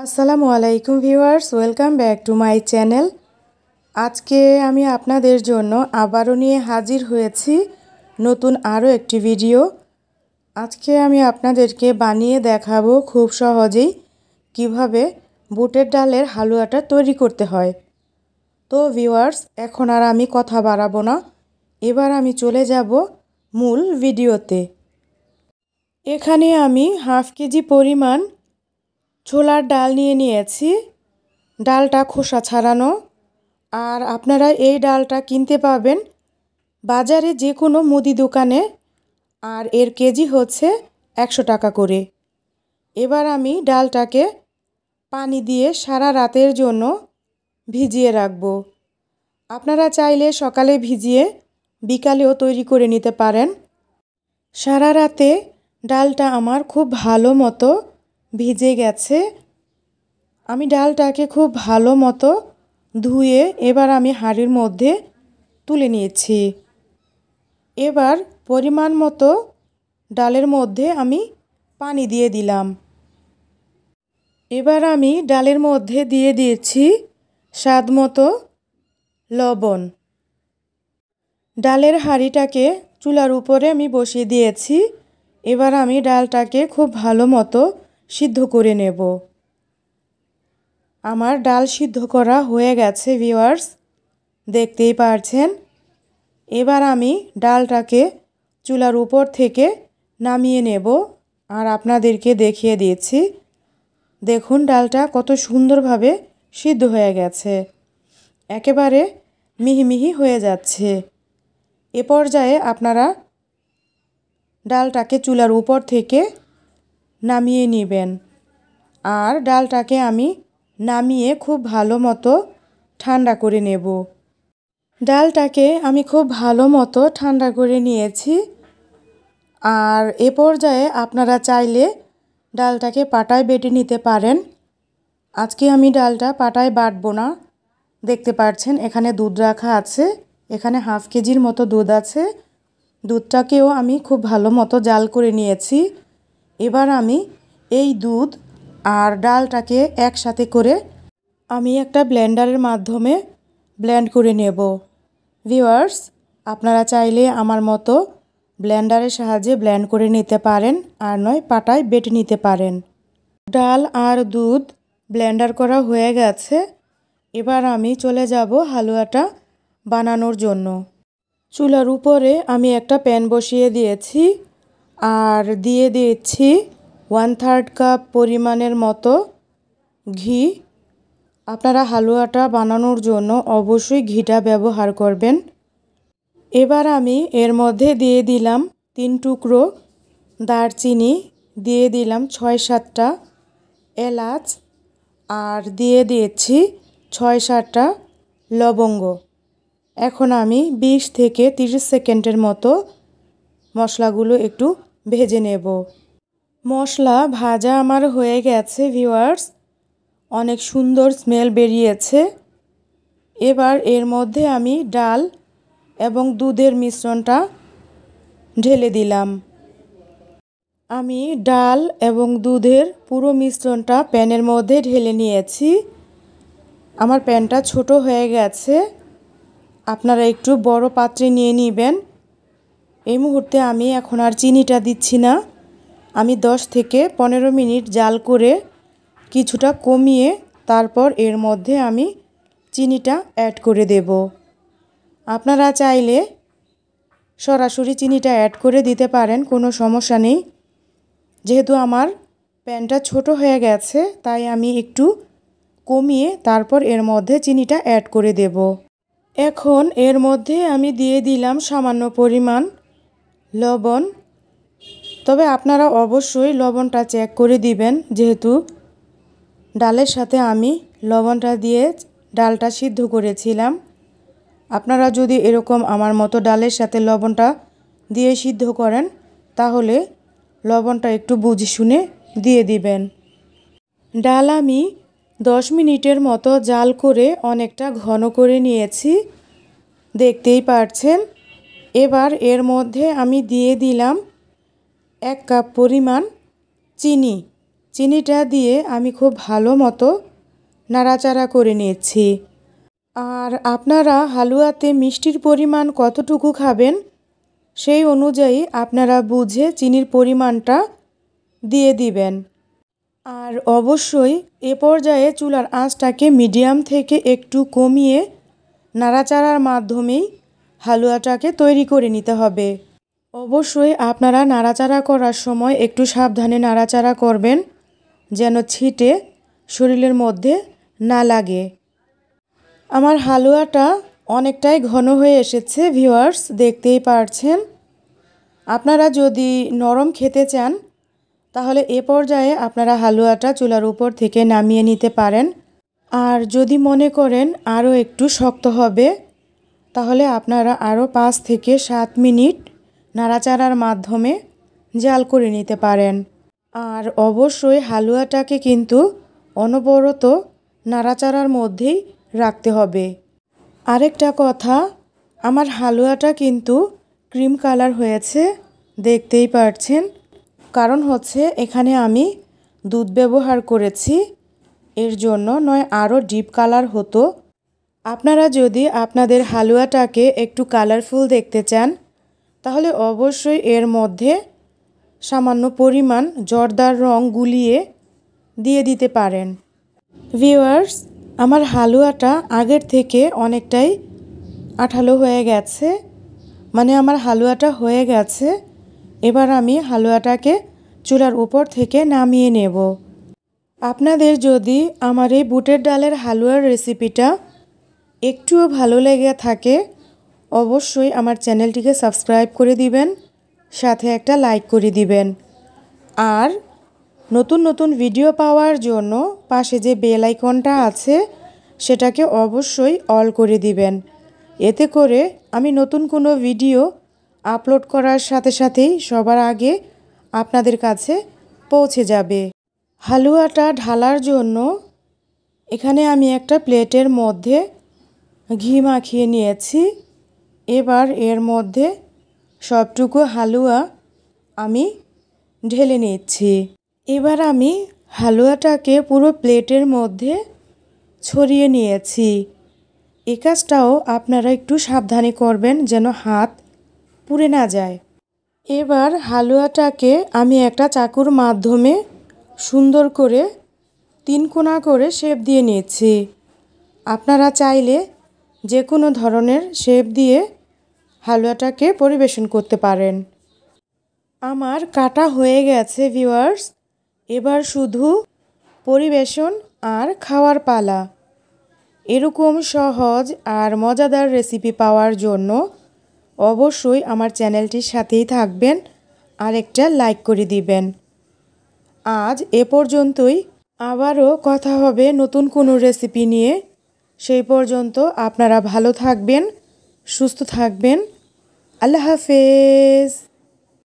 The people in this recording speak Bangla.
আসসালামু আলাইকুম viewers welcome back to my channel আজকে আমি আপনাদের জন্য আবারও নিয়ে হাজির হয়েছি নতুন আরও একটি ভিডিও আজকে আমি আপনাদেরকে বানিয়ে দেখাবো খুব সহজেই কিভাবে বুটের ডালের হালুয়াটা তৈরি করতে হয় তো ভিউয়ার্স এখন আর আমি কথা বাড়াবো না এবার আমি চলে যাব মূল ভিডিওতে এখানে আমি হাফ কেজি পরিমাণ ছোলার ডাল নিয়ে নিয়েছি ডালটা খোসা ছাড়ানো আর আপনারা এই ডালটা কিনতে পাবেন বাজারে যে কোনো মুদি দোকানে আর এর কেজি হচ্ছে একশো টাকা করে এবার আমি ডালটাকে পানি দিয়ে সারা রাতের জন্য ভিজিয়ে রাখব আপনারা চাইলে সকালে ভিজিয়ে বিকালেও তৈরি করে নিতে পারেন সারা রাতে ডালটা আমার খুব ভালো মতো ভিজে গেছে আমি ডালটাকে খুব ভালো মতো ধুয়ে এবার আমি হাঁড়ির মধ্যে তুলে নিয়েছি এবার পরিমাণ মতো ডালের মধ্যে আমি পানি দিয়ে দিলাম এবার আমি ডালের মধ্যে দিয়ে দিয়েছি স্বাদ মতো লবণ ডালের হাঁড়িটাকে চুলার উপরে আমি বসিয়ে দিয়েছি এবার আমি ডালটাকে খুব ভালো মতো সিদ্ধ করে নেব আমার ডাল সিদ্ধ করা হয়ে গেছে ভিওয়ার্স দেখতেই পারছেন এবার আমি ডালটাকে চুলার উপর থেকে নামিয়ে নেব আর আপনাদেরকে দেখিয়ে দিয়েছি দেখুন ডালটা কত সুন্দরভাবে সিদ্ধ হয়ে গেছে একেবারে মিহিমিহি হয়ে যাচ্ছে এ পর্যায়ে আপনারা ডালটাকে চুলার উপর থেকে নামিয়ে নেবেন আর ডালটাকে আমি নামিয়ে খুব ভালো মতো ঠান্ডা করে নেব ডালটাকে আমি খুব ভালো মতো ঠান্ডা করে নিয়েছি আর এ পর্যায়ে আপনারা চাইলে ডালটাকে পাটায় বেটে নিতে পারেন আজকে আমি ডালটা পাটায় বাটবো না দেখতে পাচ্ছেন এখানে দুধ রাখা আছে এখানে হাফ কেজির মতো দুধ আছে দুধটাকেও আমি খুব ভালো মতো জাল করে নিয়েছি এবার আমি এই দুধ আর ডালটাকে একসাথে করে আমি একটা ব্লেন্ডারের মাধ্যমে ব্লেন্ড করে নেব ভিওয়ার্স আপনারা চাইলে আমার মতো ব্লেন্ডারের সাহায্যে ব্লেন্ড করে নিতে পারেন আর নয় পাটায় বেটে নিতে পারেন ডাল আর দুধ ব্লেন্ডার করা হয়ে গেছে এবার আমি চলে যাব হালুয়াটা বানানোর জন্য চুলার উপরে আমি একটা প্যান বসিয়ে দিয়েছি আর দিয়ে দিয়েছি ওয়ান থার্ড কাপ পরিমাণের মতো ঘি আপনারা হালুয়াটা বানানোর জন্য অবশ্যই ঘিটা ব্যবহার করবেন এবার আমি এর মধ্যে দিয়ে দিলাম তিন টুকরো দারচিনি দিয়ে দিলাম ছয় সাতটা এলাচ আর দিয়ে দিয়েছি ছয় সাতটা লবঙ্গ এখন আমি ২০ থেকে ৩০ সেকেন্ডের মতো মশলাগুলো একটু ভেজে নেব মশলা ভাজা আমার হয়ে গেছে ভিওয়ার্স অনেক সুন্দর স্মেল বেরিয়েছে এবার এর মধ্যে আমি ডাল এবং দুধের মিশ্রণটা ঢেলে দিলাম আমি ডাল এবং দুধের পুরো মিশ্রণটা প্যানের মধ্যে ঢেলে নিয়েছি আমার প্যানটা ছোট হয়ে গেছে আপনারা একটু বড় পাত্রে নিয়ে নেবেন এই মুহূর্তে আমি এখন আর চিনিটা দিচ্ছি না আমি 10 থেকে পনেরো মিনিট জাল করে কিছুটা কমিয়ে তারপর এর মধ্যে আমি চিনিটা অ্যাড করে দেব আপনারা চাইলে সরাসরি চিনিটা অ্যাড করে দিতে পারেন কোনো সমস্যা নেই যেহেতু আমার প্যানটা ছোট হয়ে গেছে তাই আমি একটু কমিয়ে তারপর এর মধ্যে চিনিটা অ্যাড করে দেব এখন এর মধ্যে আমি দিয়ে দিলাম সামান্য পরিমাণ লবণ তবে আপনারা অবশ্যই লবণটা চেক করে দিবেন যেহেতু ডালের সাথে আমি লবণটা দিয়ে ডালটা সিদ্ধ করেছিলাম আপনারা যদি এরকম আমার মতো ডালের সাথে লবণটা দিয়ে সিদ্ধ করেন তাহলে লবণটা একটু বুঝে শুনে দিয়ে দিবেন ডাল আমি দশ মিনিটের মতো জাল করে অনেকটা ঘন করে নিয়েছি দেখতেই পারছেন এবার এর মধ্যে আমি দিয়ে দিলাম এক কাপ পরিমাণ চিনি চিনিটা দিয়ে আমি খুব ভালো মতো নাড়াচাড়া করে নিয়েছি আর আপনারা হালুয়াতে মিষ্টির পরিমাণ কতটুকু খাবেন সেই অনুযায়ী আপনারা বুঝে চিনির পরিমাণটা দিয়ে দিবেন আর অবশ্যই এ পর্যায়ে চুলার আঁচটাকে মিডিয়াম থেকে একটু কমিয়ে নাড়াচাড়ার মাধ্যমেই হালুয়াটাকে তৈরি করে নিতে হবে অবশ্যই আপনারা নাড়াচাড়া করার সময় একটু সাবধানে নাড়াচাড়া করবেন যেন ছিটে শরীরের মধ্যে না লাগে আমার হালুয়াটা অনেকটাই ঘন হয়ে এসেছে ভিউয়ার্স দেখতেই পারছেন আপনারা যদি নরম খেতে চান তাহলে এ পর্যায়ে আপনারা হালুয়াটা চুলার উপর থেকে নামিয়ে নিতে পারেন আর যদি মনে করেন আরও একটু শক্ত হবে তাহলে আপনারা আরও পাঁচ থেকে সাত মিনিট নাড়াচাড়ার মাধ্যমে জাল করে নিতে পারেন আর অবশ্যই হালুয়াটাকে কিন্তু অনবরত নাড়াচাড়ার মধ্যেই রাখতে হবে আরেকটা কথা আমার হালুয়াটা কিন্তু ক্রিম কালার হয়েছে দেখতেই পারছেন কারণ হচ্ছে এখানে আমি দুধ ব্যবহার করেছি এর জন্য নয় আরও ডিপ কালার হতো আপনারা যদি আপনাদের হালুয়াটাকে একটু কালারফুল দেখতে চান তাহলে অবশ্যই এর মধ্যে সামান্য পরিমাণ জর্দার রং গুলিয়ে দিয়ে দিতে পারেন ভিউয়ার্স আমার হালুয়াটা আগের থেকে অনেকটাই আঠালো হয়ে গেছে মানে আমার হালুয়াটা হয়ে গেছে এবার আমি হালুয়াটাকে চুলার উপর থেকে নামিয়ে নেব আপনাদের যদি আমার এই বুটের ডালের হালুয়ার রেসিপিটা একটুও ভালো লেগে থাকে অবশ্যই আমার চ্যানেলটিকে সাবস্ক্রাইব করে দিবেন সাথে একটা লাইক করে দিবেন আর নতুন নতুন ভিডিও পাওয়ার জন্য পাশে যে বেল আইকনটা আছে সেটাকে অবশ্যই অল করে দিবেন এতে করে আমি নতুন কোনো ভিডিও আপলোড করার সাথে সাথেই সবার আগে আপনাদের কাছে পৌঁছে যাবে হালুয়াটা ঢালার জন্য এখানে আমি একটা প্লেটের মধ্যে ঘি মাখিয়ে নিয়েছি এবার এর মধ্যে সবটুকু হালুয়া আমি ঢেলে নিচ্ছি এবার আমি হালুয়াটাকে পুরো প্লেটের মধ্যে ছড়িয়ে নিয়েছি এ কাজটাও আপনারা একটু সাবধানে করবেন যেন হাত পুড়ে না যায় এবার হালুয়াটাকে আমি একটা চাকুর মাধ্যমে সুন্দর করে তিন কোনা করে শেপ দিয়ে নিয়েছি আপনারা চাইলে যে কোনো ধরনের শেপ দিয়ে হালুয়াটাকে পরিবেশন করতে পারেন আমার কাটা হয়ে গেছে ভিউয়ার্স এবার শুধু পরিবেশন আর খাওয়ার পালা এরকম সহজ আর মজাদার রেসিপি পাওয়ার জন্য অবশ্যই আমার চ্যানেলটির সাথেই থাকবেন আর একটা লাইক করে দিবেন আজ এ পর্যন্তই আবারও কথা হবে নতুন কোনো রেসিপি নিয়ে সেই পর্যন্ত আপনারা ভালো থাকবেন সুস্থ থাকবেন আল্লাহ হাফেজ